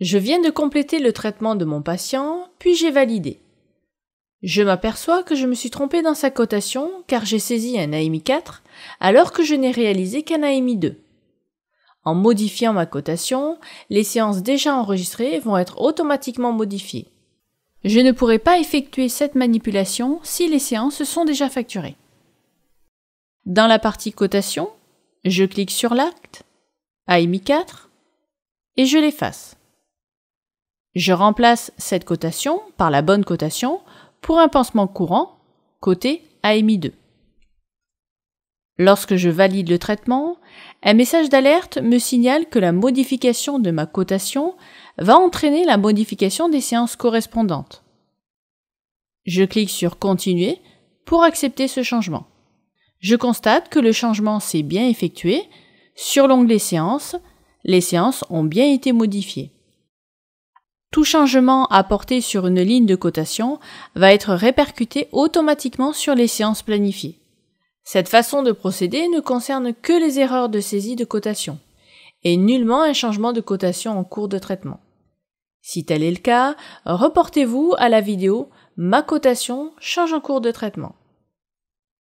Je viens de compléter le traitement de mon patient, puis j'ai validé. Je m'aperçois que je me suis trompé dans sa cotation car j'ai saisi un AMI 4 alors que je n'ai réalisé qu'un AMI 2. En modifiant ma cotation, les séances déjà enregistrées vont être automatiquement modifiées. Je ne pourrai pas effectuer cette manipulation si les séances sont déjà facturées. Dans la partie cotation, je clique sur l'acte, AMI 4 et je l'efface. Je remplace cette cotation par la bonne cotation pour un pansement courant, côté AMI 2. Lorsque je valide le traitement, un message d'alerte me signale que la modification de ma cotation va entraîner la modification des séances correspondantes. Je clique sur Continuer pour accepter ce changement. Je constate que le changement s'est bien effectué. Sur l'onglet Séances, les séances ont bien été modifiées. Tout changement apporté sur une ligne de cotation va être répercuté automatiquement sur les séances planifiées. Cette façon de procéder ne concerne que les erreurs de saisie de cotation et nullement un changement de cotation en cours de traitement. Si tel est le cas, reportez-vous à la vidéo Ma cotation change en cours de traitement.